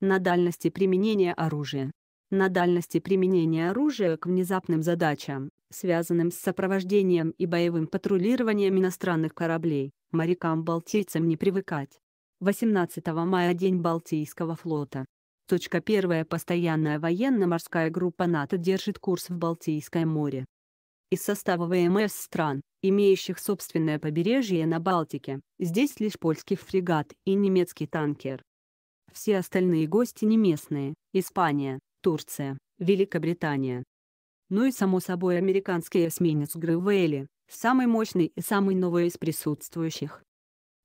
на дальности применения оружия. На дальности применения оружия к внезапным задачам, связанным с сопровождением и боевым патрулированием иностранных кораблей, морякам-балтийцам не привыкать. 18 мая День Балтийского флота. Точка первая Постоянная военно-морская группа НАТО держит курс в Балтийское море. Из состава ВМС стран, имеющих собственное побережье на Балтике, здесь лишь польский фрегат и немецкий танкер. Все остальные гости не местные – Испания, Турция, Великобритания. Ну и само собой американский эсминец Грювейли, самый мощный и самый новый из присутствующих.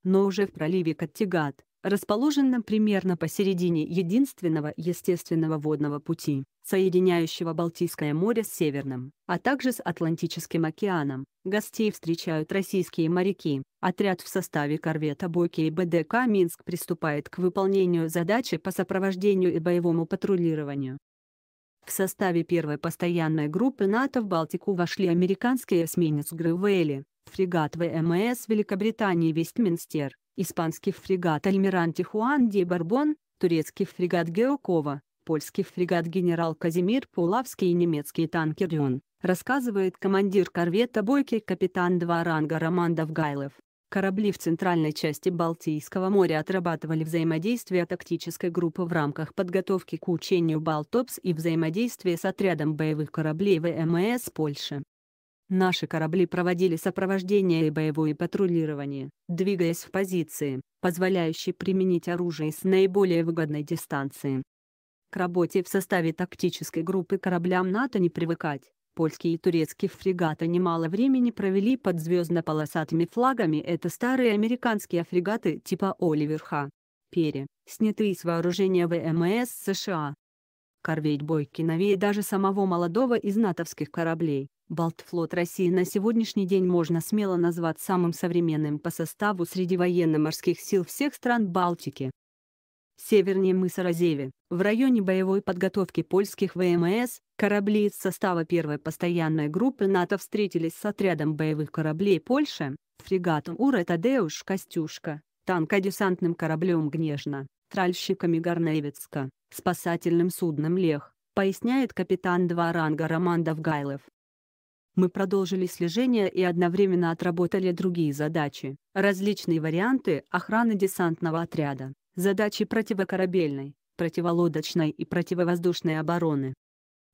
Но уже в проливе Каттигат расположена примерно посередине единственного естественного водного пути, соединяющего Балтийское море с Северным, а также с Атлантическим океаном. Гостей встречают российские моряки. Отряд в составе корвета Боки и БДК «Минск» приступает к выполнению задачи по сопровождению и боевому патрулированию. В составе первой постоянной группы НАТО в Балтику вошли американский эсминец Грювейли, фрегат ВМС Великобритании Вестминстер, испанский фрегат «Альмиранте Хуан де Барбон», турецкий фрегат «Геокова», польский фрегат «Генерал Казимир Пулавский» и немецкий танкер «Юн», рассказывает командир корвета Бойки капитан два ранга Роман Давгайлов. Корабли в центральной части Балтийского моря отрабатывали взаимодействие тактической группы в рамках подготовки к учению «Балтопс» и взаимодействие с отрядом боевых кораблей ВМС Польши. Наши корабли проводили сопровождение и боевое патрулирование, двигаясь в позиции, позволяющие применить оружие с наиболее выгодной дистанции. К работе в составе тактической группы кораблям НАТО не привыкать. Польские и турецкие фрегаты немало времени провели под звездно-полосатыми флагами это старые американские фрегаты типа Оливерха. Пере, снятые с вооружения ВМС США. Корвейт бойки новее даже самого молодого из натовских кораблей Балтфлот России на сегодняшний день можно смело назвать самым современным по составу среди военно-морских сил всех стран Балтики. Севернее мыса Розеви, в районе боевой подготовки польских ВМС, корабли из состава первой постоянной группы НАТО встретились с отрядом боевых кораблей Польши, фрегатом Ура Тадеуш Костюшка, танкодесантным кораблем Гнежна, тральщиками Горневицка, спасательным судном Лех, поясняет капитан два ранга Роман Давгайлов мы продолжили слежение и одновременно отработали другие задачи, различные варианты охраны десантного отряда, задачи противокорабельной, противолодочной и противовоздушной обороны.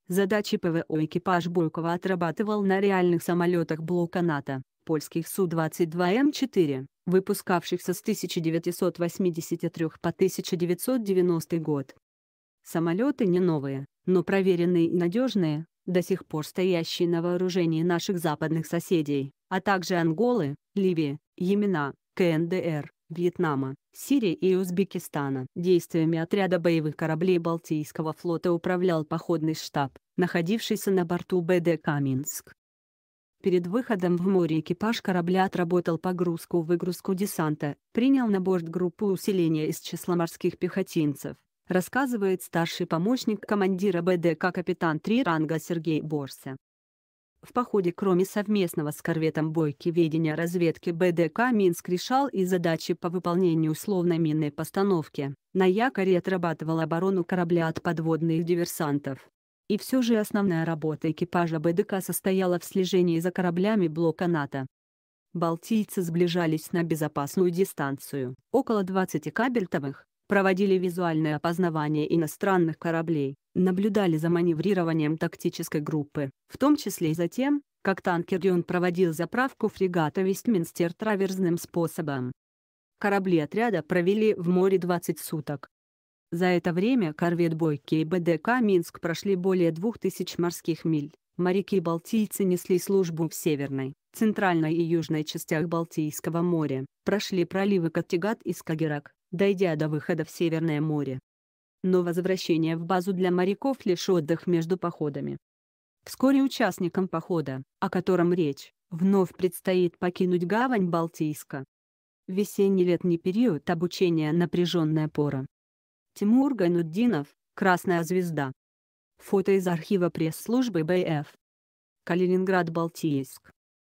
Задачи ПВО экипаж Буркова отрабатывал на реальных самолетах блока НАТО, польских Су-22М4, выпускавшихся с 1983 по 1990 год. Самолеты не новые, но проверенные и надежные, до сих пор стоящие на вооружении наших западных соседей, а также Анголы, Ливии, Йемена, КНДР, Вьетнама, Сирии и Узбекистана. Действиями отряда боевых кораблей Балтийского флота управлял походный штаб, находившийся на борту БД «Каминск». Перед выходом в море экипаж корабля отработал погрузку-выгрузку десанта, принял на борт группу усиления из числа морских пехотинцев, рассказывает старший помощник командира БДК капитан 3 ранга Сергей Борсе. В походе кроме совместного с корветом бойки ведения разведки БДК Минск решал и задачи по выполнению условно-минной постановки, на якоре отрабатывал оборону корабля от подводных диверсантов. И все же основная работа экипажа БДК состояла в слежении за кораблями блока НАТО. Балтийцы сближались на безопасную дистанцию, около 20 кабельтовых, проводили визуальное опознавание иностранных кораблей, наблюдали за маневрированием тактической группы, в том числе и за тем, как танкер Дион проводил заправку фрегата Вестминстер траверзным способом. Корабли отряда провели в море 20 суток. За это время корвет «Бойки» и БДК «Минск» прошли более 2000 морских миль. Моряки-балтийцы несли службу в северной, центральной и южной частях Балтийского моря, прошли проливы Каттегат и Скагерак, дойдя до выхода в Северное море. Но возвращение в базу для моряков лишь отдых между походами. Вскоре участникам похода, о котором речь, вновь предстоит покинуть гавань Балтийска. Весенний-летний период обучения напряженная пора. Тимур Гайнуддинов, Красная звезда. Фото из архива пресс-службы БФ. Калининград-Балтийск.